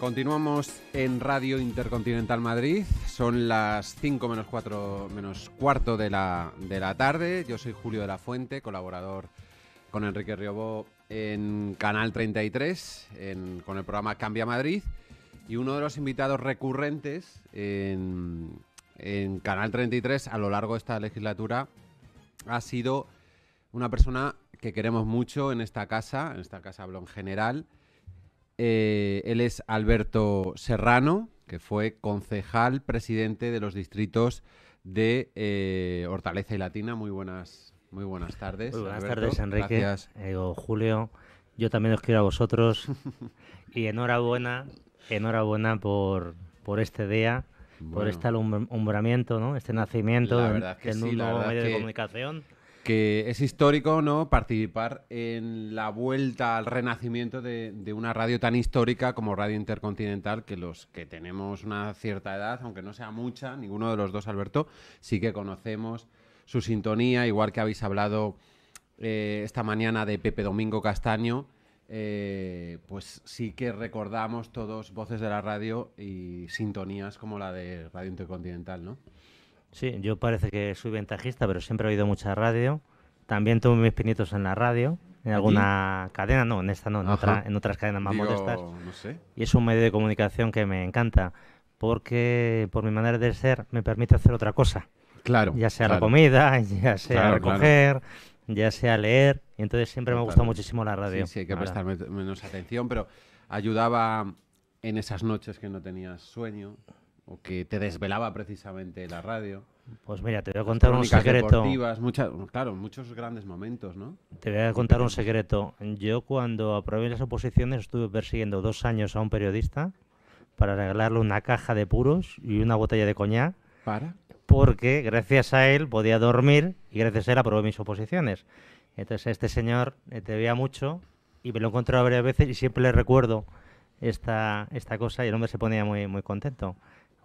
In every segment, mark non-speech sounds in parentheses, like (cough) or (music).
Continuamos en Radio Intercontinental Madrid. Son las 5 menos, 4, menos cuarto de la, tarde. Yo soy Julio de la Fuente, colaborador con Enrique Riobó en Canal 33, con el programa Cambia Madrid. Y uno de los invitados recurrentes en, en Canal 33 a lo largo de esta legislatura ha sido una persona que queremos mucho en esta casa, en esta casa hablo en general eh, él es Alberto Serrano, que fue concejal presidente de los distritos de eh, Hortaleza y Latina. Muy buenas, muy buenas tardes. Muy buenas tardes, Enrique. Gracias. Eh, Julio, yo también os quiero a vosotros. (laughs) y enhorabuena, enhorabuena por, por este día. Por este alumbramiento, ¿no? este nacimiento en, nuevo medio de comunicación. Que es histórico, ¿no? Participar en la vuelta al renacimiento de, una radio tan histórica como Radio Intercontinental, que los que tenemos una cierta edad, aunque no sea mucha, ninguno de los dos, Alberto, sí que conocemos su sintonía, igual que habéis hablado eh, esta mañana de Pepe Domingo Castaño. Eh, pues sí que recordamos todos voces de la radio y sintonías como la de Radio Intercontinental, ¿no? Sí, yo parece que soy ventajista, pero siempre he oído mucha radio. También tuve mis pinitos en la radio, en alguna cadena, no, en esta no, en, otras cadenas más modestas. Y es un medio de comunicación que me encanta, porque por mi manera de ser me permite hacer otra cosa. Claro. Ya sea la comida, (laughs) ya sea recoger, ya sea leer. Y entonces siempre me ha gustado muchísimo la radio. Sí, sí, hay que prestar menos atención, pero ayudaba en esas noches que no tenías sueño, o que te desvelaba precisamente la radio. Pues mira, te voy a contar un secreto. Muchas, claro, muchos grandes momentos, ¿no? Te voy a contar un secreto. Yo cuando aprobé las oposiciones estuve persiguiendo dos años a un periodista para regalarle una caja de puros y una botella de coñá ¿Para? Porque gracias a él podía dormir y gracias a él aprobé mis oposiciones. Entonces este señor eh, te veía mucho y me lo encontraba varias veces y siempre le recuerdo esta, esta cosa y el hombre se ponía muy, muy contento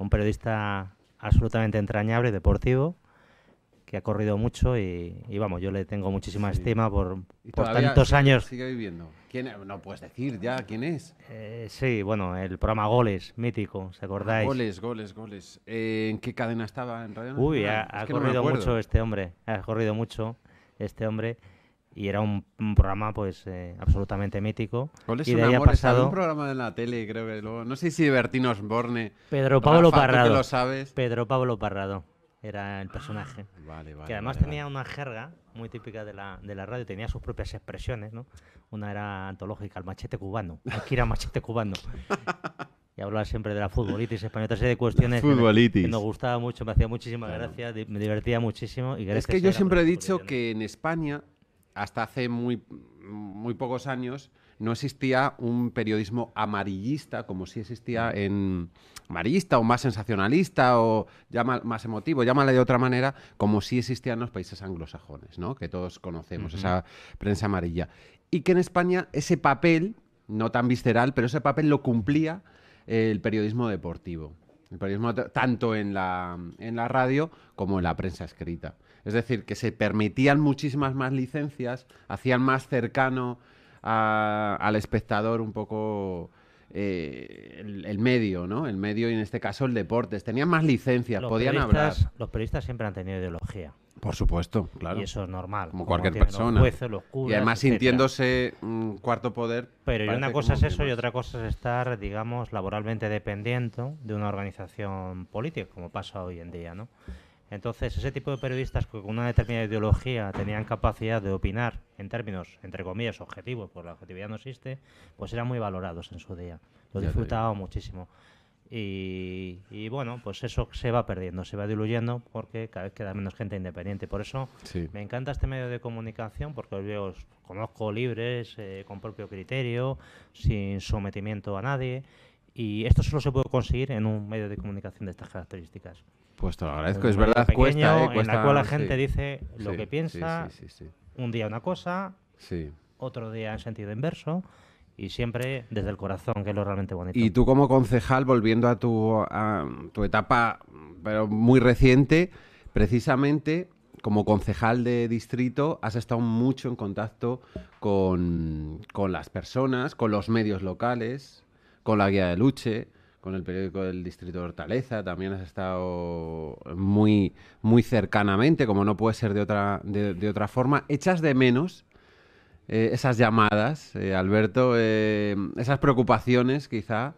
un periodista absolutamente entrañable, deportivo, que ha corrido mucho y, vamos, yo le tengo muchísima estima por, tantos años. Sigue viviendo. no puedes decir ya quién es. Eh, sí, bueno, el programa Goles, mítico, ¿se ah, acordáis? Goles, goles, goles. Eh, ¿En qué cadena estaba en Radio Uy, ah, ha, corrido mucho este hombre, ha corrido mucho este hombre y era un, programa pues eh, absolutamente mítico. ¿Cuál es y de un programa de la tele, creo que No sé si Bertino Osborne... Pedro Pablo Parrado. lo sabes. Pedro Pablo Parrado era el personaje. Ah, vale, vale, que además tenía una jerga muy típica de la, de la radio, tenía sus propias expresiones, ¿no? Una era antológica, el machete cubano, aquí era machete cubano. (laughs) y hablaba siempre de la futbolitis española, serie de cuestiones futbolitis. Que, nos gustaba mucho, me hacía muchísima gracias. gracia, me divertía muchísimo. Y es que yo siempre he dicho que en España hasta hace muy, pocos años no existía un periodismo amarillista como si existía en amarillista o más sensacionalista o llama, más emotivo, llámale de otra manera, como si existía en los países anglosajones, ¿no? que todos conocemos, esa prensa amarilla. Y que en España ese papel, no tan visceral, pero ese papel lo cumplía el periodismo deportivo. El periodismo tanto en la radio como en la prensa escrita. Es decir, que se permitían muchísimas más licencias, hacían más cercano al espectador un poco... Eh, el, medio, ¿no? El medio y en este caso el deporte. Tenían más licencias, podían hablar. Los periodistas siempre han tenido ideología. Por supuesto, claro. Y eso es normal. Como, cualquier persona. y además sintiéndose mm, cuarto poder. Pero una cosa es eso y otra cosa es estar, digamos, laboralmente dependiendo de una organización política, como pasa hoy en día, ¿no? Entonces, ese tipo de periodistas que con una determinada ideología tenían capacidad de opinar en términos, entre comillas, objetivos, porque la objetividad no existe, pues eran muy valorados en su día. Lo disfrutaba muchísimo. Y, bueno, pues eso se va perdiendo, se va diluyendo porque cada vez queda menos gente independiente. Por eso me encanta este medio de comunicación porque os, conozco libres, eh, con propio criterio, sin sometimiento a nadie y esto solo se puede conseguir en un medio de comunicación de estas características. Pues te lo agradezco, es verdad, pequeño, cuesta, eh, En la cual la gente dice lo que piensa, sí, un día una cosa, otro día en sentido inverso, y siempre desde el corazón, que es lo realmente bonito. Y tú como concejal, volviendo a tu, tu etapa pero muy reciente, precisamente como concejal de distrito has estado mucho en contacto con, con las personas, con los medios locales, con la guía de Luche, con el periódico del Distrito de Hortaleza, también has estado muy, muy cercanamente, como no puede ser de otra, de, otra forma. ¿Echas de menos eh, esas llamadas, eh, Alberto? Eh, esas preocupaciones, quizá.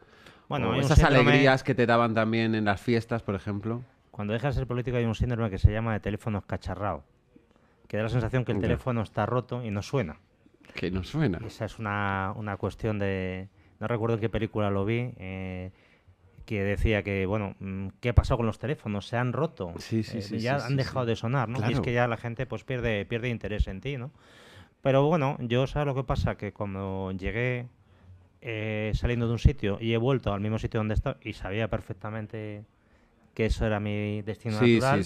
Bueno, esas alegrías que te daban también en las fiestas, por ejemplo. Cuando dejas de ser político hay un síndrome que se llama de teléfono cacharrao, que da la sensación que el teléfono está roto y no suena. Que no suena. Esa es una cuestión de, no recuerdo qué película lo vi, eh, que decía que, bueno, mm, ¿qué ha pasado con los teléfonos? Se han roto. Sí, sí, eh, Ya han dejado de sonar, ¿no? Y es que ya la gente pues pierde, pierde interés en ti, ¿no? Pero bueno, yo sabes lo que pasa, que cuando llegué eh, saliendo de un sitio y he vuelto al mismo sitio donde estaba y sabía perfectamente que eso era mi destino natural,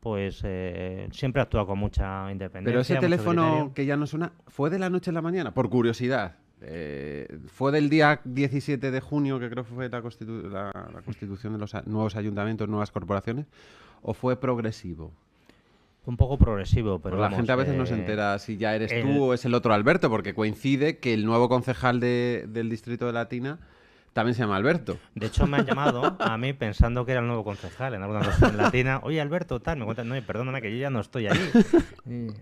pues eh, siempre actúa con mucha independencia. Pero ese teléfono que ya no suena, ¿fue de la noche a la mañana? Por curiosidad. Eh, fue del día 17 de junio, que creo que fue la, constitución de los nuevos ayuntamientos, nuevas corporaciones, o fue progresivo? un poco progresivo, pero. Pues la gente a veces no se eh, entera si ya eres tú o es el otro Alberto, porque coincide que el nuevo concejal del distrito de Latina también se llama Alberto. De hecho, me han llamado a mí pensando que era el nuevo concejal en alguna región latina. Oye, Alberto, tal, me cuentan, no, perdóname que yo ya no estoy ahí.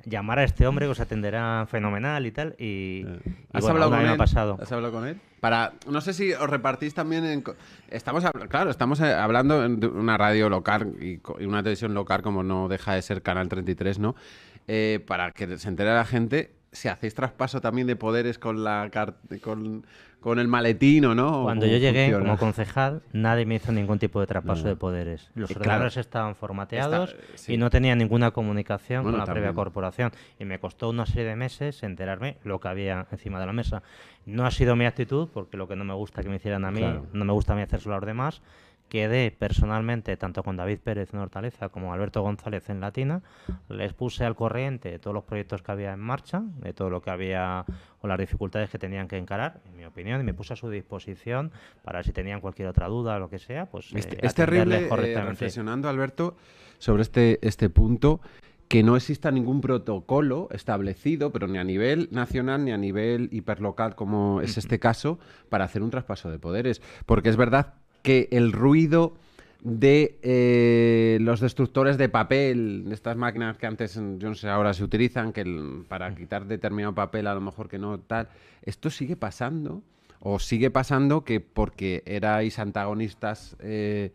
Llamar a este hombre que os atenderá fenomenal y tal. Y, eh. ¿Has, hablado con él? pasado. ¿Has hablado con él? Para, no sé si os repartís también en... Estamos, claro, estamos eh, hablando en una radio local y una televisión local como no deja de ser Canal 33, ¿no? Eh, para que se entere la gente, si hacéis traspaso también de poderes con la, con, con el maletino, ¿no? Cuando yo llegué como concejal, nadie me hizo ningún tipo de traspaso de poderes. Los claro. estaban formateados y no tenía ninguna comunicación con la previa corporación. Y me costó una serie de meses enterarme lo que había encima de la mesa. No ha sido mi actitud, porque lo que no me gusta que me hicieran a mí, no me gusta a mí hacerlo a los demás quedé personalmente tanto con David Pérez en Hortaleza como Alberto González en Latina, les puse al corriente de todos los proyectos que había en marcha, de todo lo que había o las dificultades que tenían que encarar, en mi opinión, y me puse a su disposición para si tenían cualquier otra duda o lo que sea, pues eh, este, es terrible eh, reflexionando Alberto sobre este este punto que no exista ningún protocolo establecido, pero ni a nivel nacional ni a nivel hiperlocal, como es este caso, para hacer un traspaso de poderes. Porque es verdad que el ruido de eh, los destructores de papel, de estas máquinas que antes, yo no sé, ahora se utilizan que para mm. quitar determinado papel, a lo mejor que no tal. Esto sigue pasando, o sigue pasando que porque erais antagonistas eh,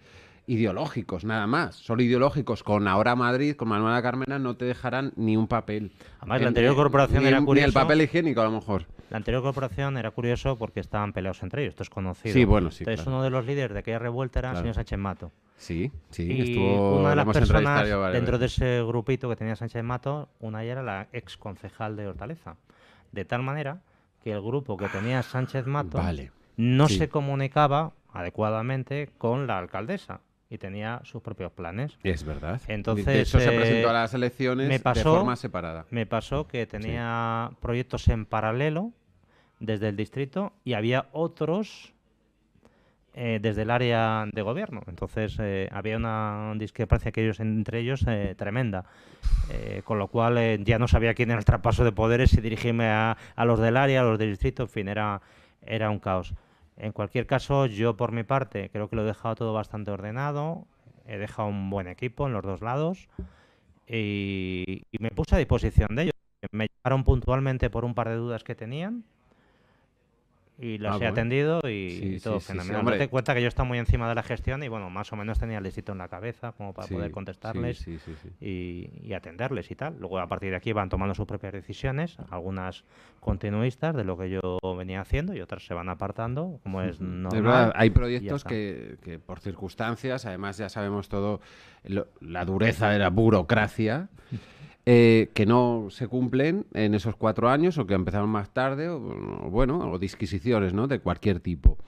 ideológicos, nada más, solo ideológicos, con ahora Madrid, con Manuela Carmena, no te dejarán ni un papel. Además, la anterior eh, corporación era Ni el papel higiénico, a lo mejor. La anterior corporación era curioso porque estaban peleados entre ellos, esto es conocido. Sí, bueno, sí. Entonces, uno de los líderes de aquella revuelta era el señor Sánchez Mato. Sí, sí, Una de las personas dentro de ese grupito que tenía Sánchez Mato, una ya era la ex concejal de Hortaleza. De tal manera que el grupo que tenía Sánchez Mato no se comunicaba adecuadamente con la alcaldesa y tenía sus propios planes. Es verdad. Entonces, eso se eh, presentó a las elecciones de forma separada. Me pasó que tenía proyectos en paralelo desde el distrito y había otros eh, desde el área de gobierno. Entonces eh, había una discrepancia que ellos, entre ellos tremenda. con lo cual ya no sabía quién era el traspaso de poderes, si dirigirme a, los del área, a los del distrito, en fin, era, era un caos. En cualquier caso, yo por mi parte creo que lo he dejado todo bastante ordenado, he dejado un buen equipo en los dos lados y, me puse a disposición de ellos. Me llamaron puntualmente por un par de dudas que tenían y los ah, he atendido y, todo cuenta que yo estaba muy encima de la gestión y bueno, más o menos tenía el listito en la cabeza como para poder contestarles y, atenderles y tal. Luego a partir de aquí van tomando sus propias decisiones, algunas continuistas de lo que yo venía haciendo y otras se van apartando, como es hay proyectos que, por circunstancias, además ya sabemos todo la dureza de la burocracia. (laughs) Eh, que no se cumplen en esos cuatro años o que empezaron más tarde, o, bueno, o disquisiciones ¿no? de cualquier tipo.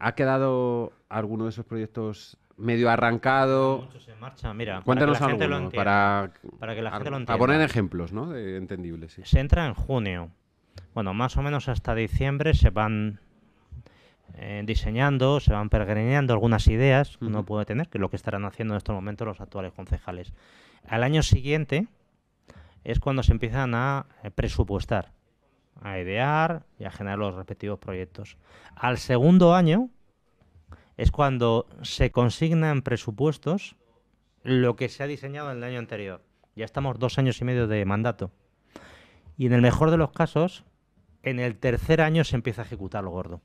¿Ha quedado alguno de esos proyectos medio arrancado? Muchos en marcha, mira. para que la gente lo entienda, para, poner ejemplos ¿no? entendibles. Se entra en junio. Bueno, más o menos hasta diciembre se van eh, diseñando, se van pergreñando algunas ideas que uno puede tener, que es lo que estarán haciendo en estos momentos los actuales concejales. Al año siguiente, es cuando se empiezan a eh, presupuestar, a idear y a generar los respectivos proyectos. Al segundo año es cuando se consignan presupuestos lo que se ha diseñado en el año anterior. Ya estamos dos años y medio de mandato. Y en el mejor de los casos, en el tercer año se empieza a ejecutar lo gordo.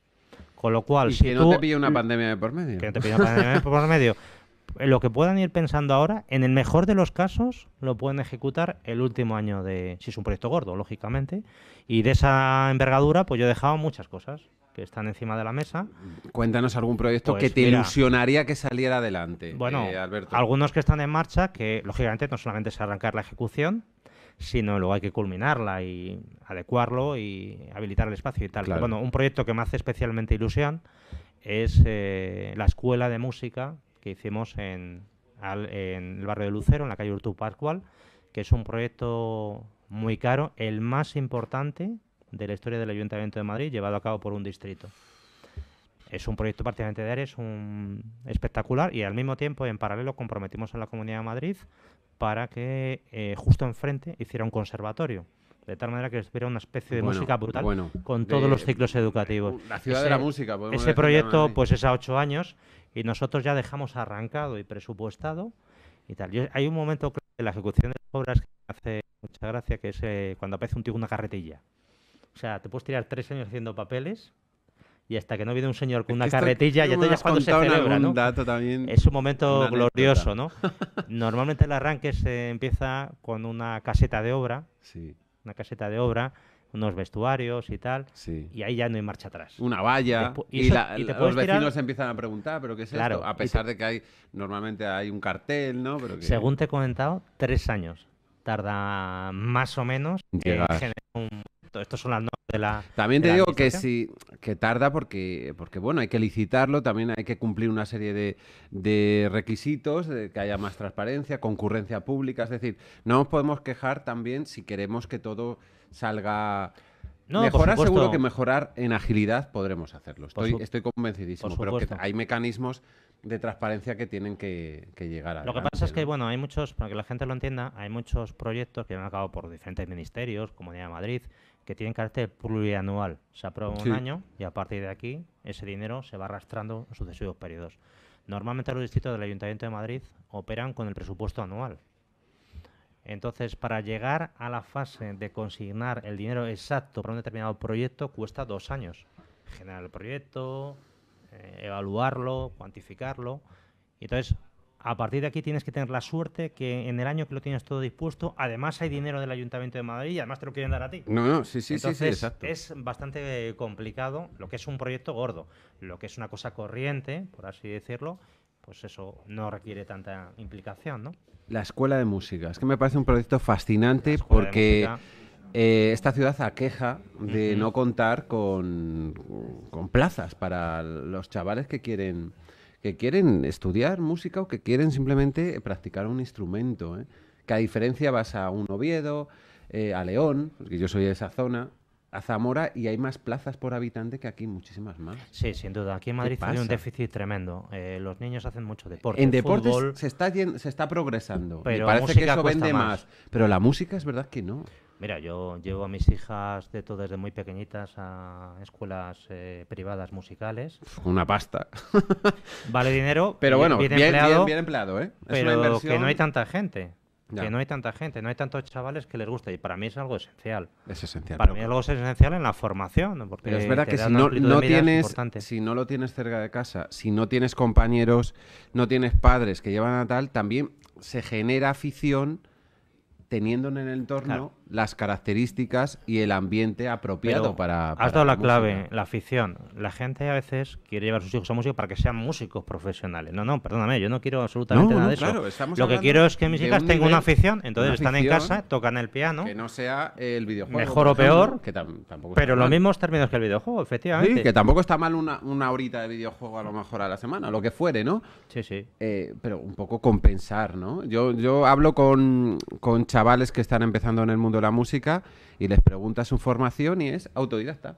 Con lo cual, si que no te pilla una pandemia de por medio. Que no te pilla una pandemia de por medio. (laughs) lo que puedan ir pensando ahora, en el mejor de los casos, lo pueden ejecutar el último año de. Si es un proyecto gordo, lógicamente. Y de esa envergadura, pues yo he dejado muchas cosas que están encima de la mesa. Cuéntanos algún proyecto pues que te ilusionaría que saliera adelante. Eh, bueno, algunos que están en marcha, que lógicamente no solamente es arrancar la ejecución, sino luego hay que culminarla y adecuarlo y habilitar el espacio y tal. Bueno, un proyecto que me hace especialmente ilusión es eh, la escuela de música que hicimos en, el barrio de Lucero, en la calle Urtu Pascual, que es un proyecto muy caro, el más importante de la historia del Ayuntamiento de Madrid, llevado a cabo por un distrito. Es un proyecto prácticamente de Ares, un espectacular, y al mismo tiempo, en paralelo, comprometimos a la Comunidad de Madrid para que eh, justo enfrente hiciera un conservatorio. De tal manera que estuviera una especie de música brutal con todos los ciclos educativos. Eh, la ciudad de la música. Ese proyecto pues es a ocho años y nosotros ya dejamos arrancado y presupuestado y tal. hay un momento clave en la ejecución de las obras que hace mucha gracia, que es eh, cuando aparece un tío con una carretilla. O sea, te puedes tirar tres años haciendo papeles y hasta que no viene un señor con una carretilla, ya te cuando se celebra, ¿no? es un momento glorioso, ¿no? (laughs) Normalmente el arranque se empieza con una caseta de obra. Sí una caseta de obra, unos vestuarios y tal, y ahí ya no hay marcha atrás. Una valla, y, los vecinos empiezan a preguntar, ¿pero qué es claro, esto? A pesar de que hay normalmente hay un cartel, ¿no? Pero Según te he comentado, tres años tarda más o menos un... son las también te digo que sí, que tarda porque, porque, bueno, hay que licitarlo, también hay que cumplir una serie de, requisitos, que haya más transparencia, concurrencia pública, es decir, no nos podemos quejar también si queremos que todo salga... mejor. seguro que mejorar en agilidad podremos hacerlo. Estoy, estoy convencidísimo, pero que hay mecanismos de transparencia que tienen que, llegar a. Lo que pasa es que, bueno, hay muchos, para que la gente lo entienda, hay muchos proyectos que han acabado por diferentes ministerios, Comunidad de Madrid, que tienen carácter plurianual. Se aprueba un año y a partir de aquí ese dinero se va arrastrando en sucesivos periodos. Normalmente los distritos del Ayuntamiento de Madrid operan con el presupuesto anual. Entonces, para llegar a la fase de consignar el dinero exacto para un determinado proyecto cuesta dos años. Generar el proyecto, eh, evaluarlo, cuantificarlo. Y entonces a partir de aquí tienes que tener la suerte que en el año que lo tienes todo dispuesto, además hay dinero del Ayuntamiento de Madrid y además te lo quieren dar a ti. No, no, sí, sí, sí, sí, exacto. Es bastante eh, complicado lo que es un proyecto gordo, lo que es una cosa corriente, por así decirlo, pues eso no requiere tanta implicación, ¿no? La Escuela de Música, es que me parece un proyecto fascinante porque... Eh, esta ciudad aqueja de no contar con plazas para los chavales que quieren que quieren estudiar música o que quieren simplemente practicar un instrumento. ¿eh? Que a diferencia vas a un Oviedo, eh, a León, porque yo soy de esa zona, a Zamora y hay más plazas por habitante que aquí, muchísimas más. Sí, sin duda. Aquí en Madrid hay un déficit tremendo. Eh, los niños hacen mucho deporte. En deportes se, está se está progresando. Pero parece que eso vende más. Pero la música es verdad que no. Mira, yo llevo a mis hijas de todo desde muy pequeñitas a escuelas eh, privadas musicales. (laughs) Una pasta. (laughs) Vale dinero, pero bueno, bien, empleado, ¿eh? pero que no hay tanta gente. Que no hay tanta gente, no hay tantos chavales que les guste. Y para mí es algo esencial. Es esencial. Para mí es algo esencial en la formación. es verdad que si no, si no lo tienes cerca de casa, si no tienes compañeros, no tienes padres que llevan a tal, también se genera afición teniendo en el entorno las características y el ambiente apropiado para, para, Has dado la, clave, la afición. La gente a veces quiere llevar a sus hijos a músicos para que sean músicos profesionales. No, no, perdóname, yo no quiero absolutamente nada de eso. Lo que quiero es que mis hijas tengan una afición, entonces están en casa, tocan el piano. Que no sea el videojuego. Mejor o peor. que pero los mismos términos que el videojuego, efectivamente. Sí, que tampoco está mal una, horita de videojuego a lo mejor a la semana, lo que fuere, ¿no? Sí, sí. Eh, pero un poco compensar, ¿no? Yo, yo hablo con, con chavales que están empezando en el mundo la música y les pregunta su formación y es autodidacta.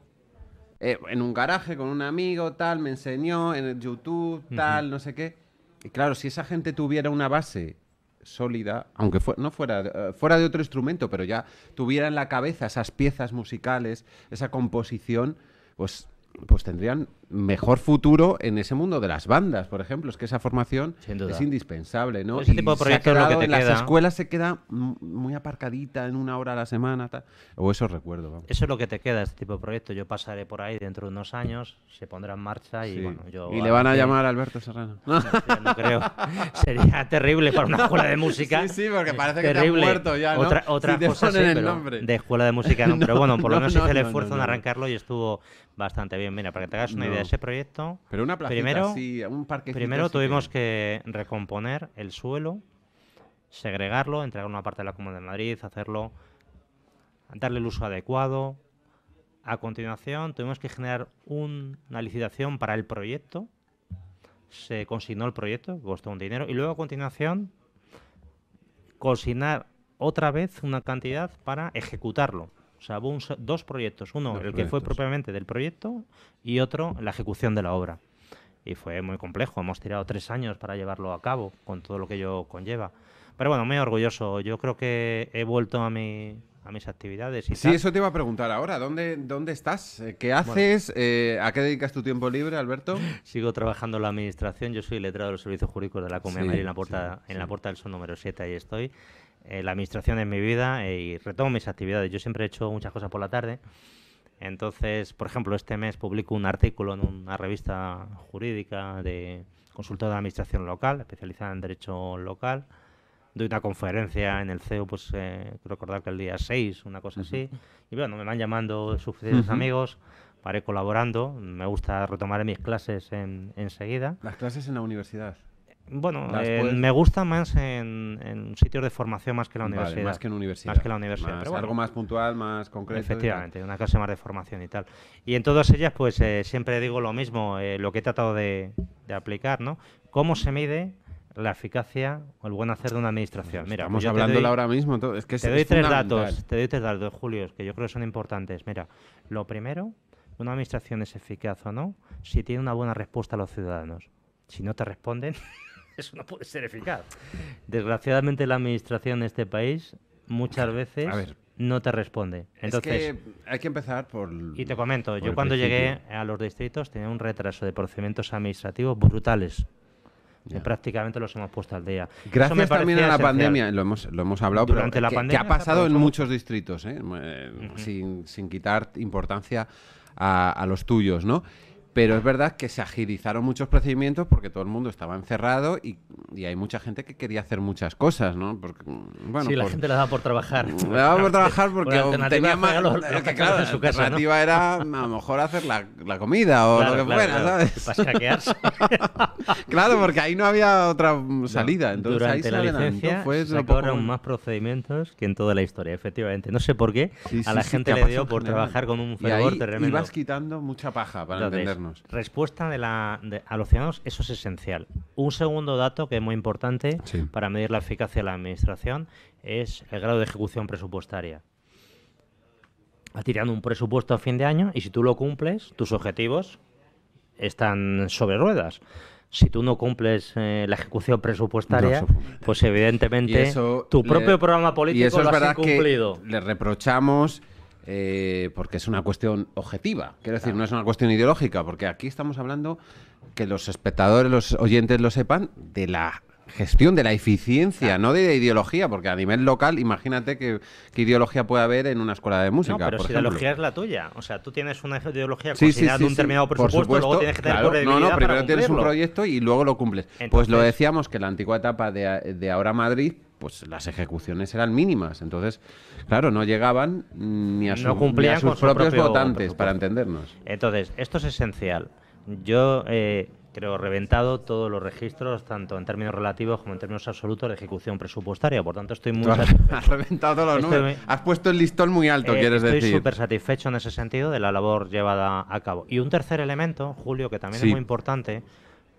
Eh, en un garaje con un amigo, tal, me enseñó, en el YouTube, tal, no sé qué. Y claro, si esa gente tuviera una base sólida, aunque no fuera, eh, fuera de otro instrumento, pero ya tuviera en la cabeza esas piezas musicales, esa composición, pues, pues tendrían mejor futuro en ese mundo de las bandas, por ejemplo. Es que esa formación es indispensable, ¿no? Ese tipo de proyectos lo que te Las escuelas se queda muy aparcadita en una hora a la semana, o eso recuerdo. Vamos. Eso es lo que te queda, este tipo de proyecto. Yo pasaré por ahí dentro de unos años, se pondrá en marcha y bueno, yo... Y le van a llamar a Alberto Serrano. (laughs) No, creo. (laughs) Sería terrible para una escuela de música. Sí, sí, porque parece que te muerto ya, Otra, cosa de escuela de música (laughs) pero bueno, por lo menos hice el esfuerzo en arrancarlo y estuvo bastante bien. Mira, para que te hagas una idea ese proyecto. primero, Primero tuvimos que... recomponer el suelo, segregarlo, entregar una parte de la Comunidad de Madrid, hacerlo, darle el uso adecuado. A continuación, tuvimos que generar una licitación para el proyecto. Se consignó el proyecto, costó un dinero. Y luego, a continuación, consignar otra vez una cantidad para ejecutarlo sea, hubo dos proyectos. Uno, el que fue propiamente del proyecto y otro, la ejecución de la obra. Y fue muy complejo. Hemos tirado tres años para llevarlo a cabo, con todo lo que ello conlleva. Pero bueno, muy orgulloso. Yo creo que he vuelto a mi, a mis actividades. Y sí, eso te iba a preguntar ahora. ¿Dónde, dónde estás? Eh, ¿Qué haces? Eh, ¿A qué dedicas tu tiempo libre, Alberto? (laughs) Sigo trabajando en la administración. Yo soy letrado de los servicios jurídicos de la Comunidad en la Puerta, en la puerta del Sol número 7. Ahí estoy. Eh, la administración en mi vida eh, y retomo mis actividades. Yo siempre he hecho muchas cosas por la tarde. Entonces, por ejemplo, este mes publico un artículo en una revista jurídica de consultor de administración local, especializada en derecho local. Doy una conferencia en el CEO, pues eh, recordar que el día 6, una cosa así. Y bueno, me van llamando suficientes amigos para ir colaborando. Me gusta retomar mis clases enseguida. ¿Las clases en la universidad? Bueno, me gusta más en, en, sitios de formación más que la universidad. más que en universidad. Más que la universidad. algo más puntual, más concreto. Efectivamente, una clase más de formación y tal. Y en todas ellas, pues eh, siempre digo lo mismo, eh, lo que he tratado de, aplicar, ¿no? ¿Cómo se mide la eficacia o el buen hacer de una administración? Pues Mira, estamos pues hablando ahora mismo, es que te doy tres datos, te doy tres datos, Julio, que yo creo que son importantes. Mira, lo primero, una administración es eficaz o no si tiene una buena respuesta a los ciudadanos. Si no te responden, (laughs) (laughs) eso no puede ser eficaz. Desgraciadamente la administración de este país muchas veces no te responde. Entonces, es que hay que empezar por... Y te comento, yo cuando llegué a los distritos tenía un retraso de procedimientos administrativos brutales. prácticamente los hemos puesto al día. Gracias también a la pandemia, lo hemos, lo hemos hablado, Durante pero la ha pasado en muchos distritos, eh? Eh, sin, quitar importancia a, a, los tuyos, ¿no? Pero es verdad que se agilizaron muchos procedimientos porque todo el mundo estaba encerrado y y hay mucha gente que quería hacer muchas cosas, ¿no? Porque, mm, sí, la gente le daba por trabajar. Le (laughs) daba por trabajar porque tenía más... Lo, eh, que, claro, su la alternativa era a lo mejor hacer la, la comida o lo que fuera, ¿sabes? Para saquearse. (laughs) claro, porque ahí no había otra (laughs) salida. Entonces, Durante la licencia fue se acabaron más procedimientos que en toda la historia, efectivamente. No sé por qué a la gente le dio por trabajar con un fervor y ahí ibas quitando mucha paja, para entendernos. Respuesta de la, a los ciudadanos, eso es esencial. Un segundo dato que hemos muy importante para medir la eficacia de la Administración es el grado de ejecución presupuestaria. Tirando un presupuesto a fin de año y si tú lo cumples, tus objetivos están sobre ruedas si tú no cumples eh, la ejecución presupuestaria, pues evidentemente tu propio programa político y eso le reprochamos eh, porque es una cuestión objetiva. Quiero decir, no es una cuestión ideológica, porque aquí estamos hablando que los espectadores, los oyentes lo sepan, de la gestión, de la eficiencia, no de ideología, porque a nivel local, imagínate qué, qué ideología puede haber en una escuela de música. No, pero si ideología es la tuya. O sea, tú tienes una ideología considerada un determinado presupuesto, luego tienes que tener claro, No, no, primero tienes un proyecto y luego lo cumples. pues lo decíamos que la antigua etapa de, de Ahora Madrid pues las ejecuciones eran mínimas. Entonces, claro, no llegaban ni a, sus propios votantes, para entendernos. Entonces, esto es esencial. Yo eh, creo reventado todos los registros, tanto en términos relativos como en términos absolutos de ejecución presupuestaria. Por tanto, estoy muy... (laughs) Has, reventado los Has puesto el listón muy alto, eh, quieres decir. Estoy súper satisfecho en ese sentido de la labor llevada a cabo. Y un tercer elemento, Julio, que también es muy importante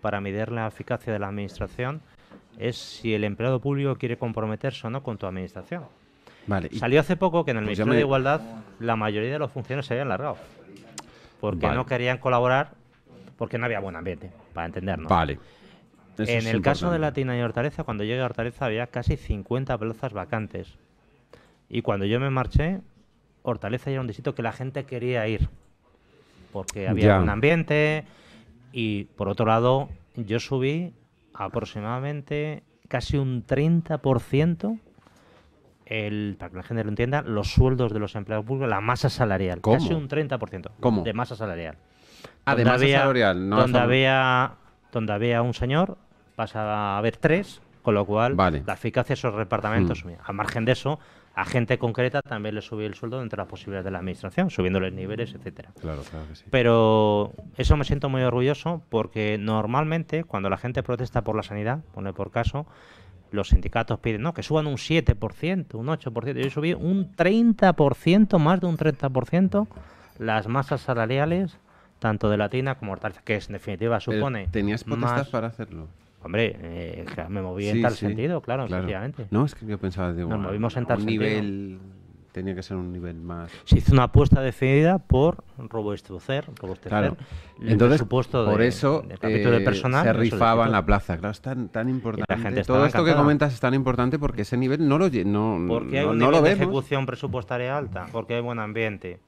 para medir la eficacia de la Administración, es si el empleado público quiere comprometerse o no con tu administración. Salió hace poco que en el pues Ministerio de Igualdad la mayoría de los funcionarios se habían largado porque no querían colaborar porque no había buen ambiente, para entendernos. Vale. en el caso de Latina y Hortaleza, cuando llegué a Hortaleza había casi 50 plazas vacantes. Y cuando yo me marché, Hortaleza era un distrito que la gente quería ir. Porque había un ambiente. Y por otro lado, yo subí aproximadamente casi un 30% el, para que la gente lo entienda, los sueldos de los empleados públicos, la masa salarial. Casi un 30% de masa salarial. Ah, de masa había, salarial. donde, había, donde había un señor, pasa a haber tres, con lo cual la eficacia de esos departamentos, hmm. A margen de eso, a gente concreta también le subí el sueldo dentro de las posibilidades de la administración, subiéndoles niveles, etcétera. Claro, Pero eso me siento muy orgulloso porque normalmente cuando la gente protesta por la sanidad, pone por caso, los sindicatos piden no, que suban un 7%, un 8%, yo subí un 30%, más de un 30% las masas salariales tanto de latina como hortaliza, que es en definitiva supone. ¿Tenías más... para hacerlo? Hombre, eh, me moví en tal sentido, claro, sencillamente. No, es que yo pensaba, de en tal un nivel tenía que ser un nivel más. Se hizo una apuesta definida por RoboStrucer, RoboStrucer. claro. el Entonces, por eso capítulo de eh, personal. Se rifaba en la plaza, claro, es tan, importante. Todo esto que comentas es tan importante porque ese nivel no lo no, porque hay no, un de ejecución presupuestaria alta, porque hay buen ambiente,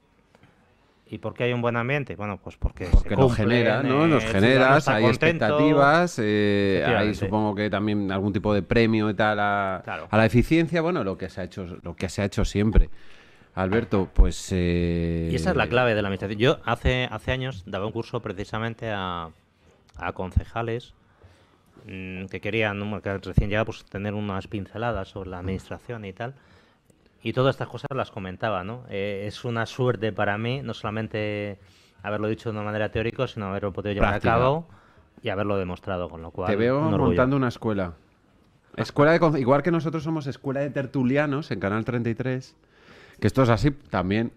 ¿Y por qué hay un buen ambiente? Bueno, pues porque, porque nos genera, ¿no? Eh, nos generas, hay expectativas, hay eh, supongo que también algún tipo de premio y tal a, la eficiencia, bueno, lo que se ha hecho, lo que se ha hecho siempre. Alberto, pues eh, y esa es la clave de la administración. Yo hace, hace años daba un curso precisamente a, concejales mm, que querían, recién llegaba, pues tener unas pinceladas sobre la administración y tal. Y todas estas cosas las comentaba, ¿no? Eh, es una suerte para mí, no solamente haberlo dicho de una manera teórica, sino haberlo podido llevar a cabo y haberlo demostrado, con lo cual... Te veo montando una escuela. Escuela Igual que nosotros somos escuela de tertulianos en Canal 33, que esto es así también...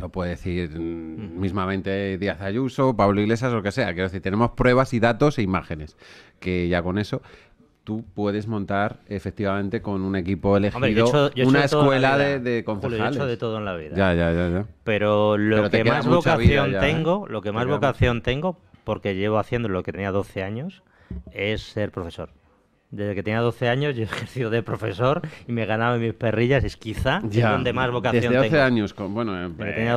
Lo puede decir mm, mismamente Díaz Ayuso, Pablo Iglesias, o lo que sea. Quiero decir, tenemos pruebas y datos e imágenes, que ya con eso tú puedes montar efectivamente con un equipo elegido una escuela de, de, concejales. he hecho de todo en la vida. Ya, ya, ya. ya. Pero lo que más vocación ¿eh? tengo, lo que más vocación tengo, porque llevo haciendo lo que tenía 12 años, es ser profesor. Desde que tenía 12 años yo he (laughs) ejercido de profesor y me he ganado mis perrillas, es quizá donde más vocación Desde 12 eh, años, bueno,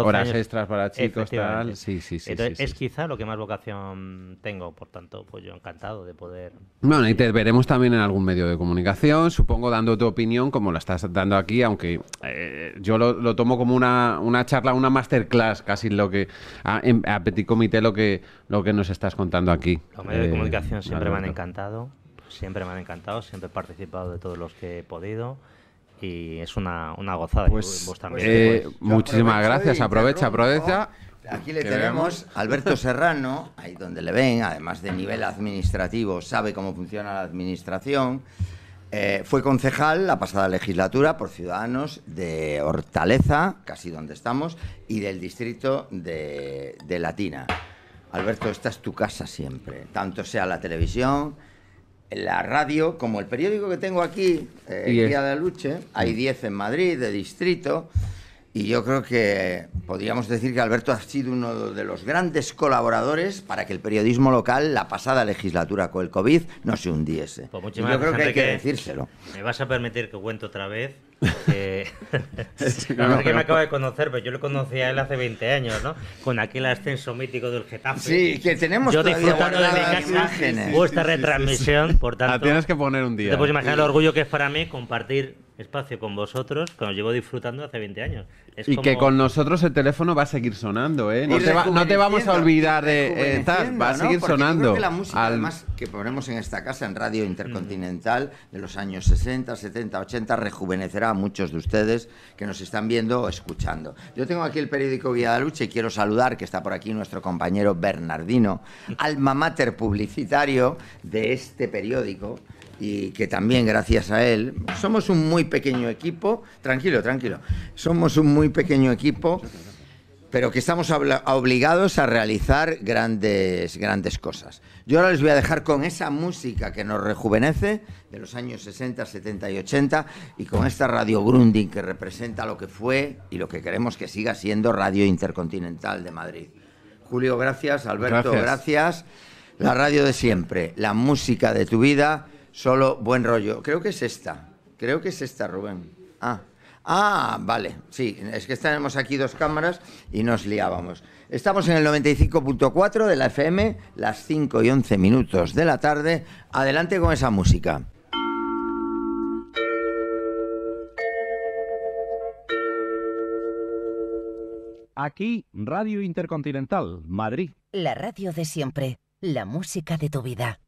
horas extras para chicos, tal. Sí, sí, sí. es quizá lo que más vocación tengo, por tanto, pues yo encantado de poder. Bueno, y te veremos también en algún medio de comunicación, supongo dando tu opinión como la estás dando aquí, aunque eh, yo lo, tomo como una, charla, una masterclass, casi lo que a, a petit comité lo que, lo que nos estás contando aquí. Los medios de eh, comunicación siempre me han encantado siempre me han encantado, siempre he participado de todos los que he podido y es una, gozada. Pues, vos también. Eh, pues, muchísimas gracias, aprovecha, aprovecha. Aquí le tenemos a Alberto (laughs) Serrano, ahí donde le ven, además de nivel administrativo, sabe cómo funciona la administración. Eh, fue concejal la pasada legislatura por Ciudadanos de Hortaleza, casi donde estamos, y del distrito de, de Latina. Alberto, esta es tu casa siempre, tanto sea la televisión, la radio, como el periódico que tengo aquí, El eh, día de Luche, hay 10 mm. en Madrid, de distrito, y yo creo que podríamos decir que Alberto ha sido uno de los grandes colaboradores para que el periodismo local, la pasada legislatura con el COVID, no se hundiese. Pues yo creo que hay que, que decírselo. Me vas a permitir que cuente otra vez (laughs) Eh, que me acabo de conocer, pero yo lo conocí a él hace 20 años, ¿no? Con aquel ascenso mítico del Getafe. Sí, que tenemos Yo disfrutando de mi casa vuestra retransmisión, por ah, tanto... La tienes que poner un día. Te puedes imaginar el orgullo que es para mí compartir espacio con vosotros que os llevo disfrutando hace 20 años. y que con nosotros el teléfono va a seguir sonando, ¿eh? No, te, vamos a olvidar de eh, va a seguir sonando. la música, además, que ponemos en esta casa, en Radio Intercontinental, mm. de los años 60, 70, 80, rejuvenecerá a muchos de ustedes que nos están viendo o escuchando. Yo tengo aquí el periódico de Lucha y quiero saludar, que está por aquí nuestro compañero Bernardino, (laughs) alma mater publicitario de este periódico y que también gracias a él, somos un muy pequeño equipo, tranquilo, tranquilo, somos un muy pequeño equipo, pero que estamos obligados a realizar grandes, grandes cosas. Yo ahora les voy a dejar con esa música que nos rejuvenece de los años 60, 70 y 80 y con esta Radio Grunding que representa lo que fue y lo que queremos que siga siendo Radio Intercontinental de Madrid. Julio, gracias. Alberto, gracias. gracias. La radio de siempre, la música de tu vida Solo buen rollo. Creo que es esta. Creo que es esta, Rubén. Ah. Ah, vale, sí, es que tenemos aquí dos cámaras y nos liábamos. Estamos en el 95.4 de la FM, las 5 y 11 minutos de la tarde. Adelante con esa música. Aquí, Radio Intercontinental, Madrid. La radio de siempre, la música de tu vida.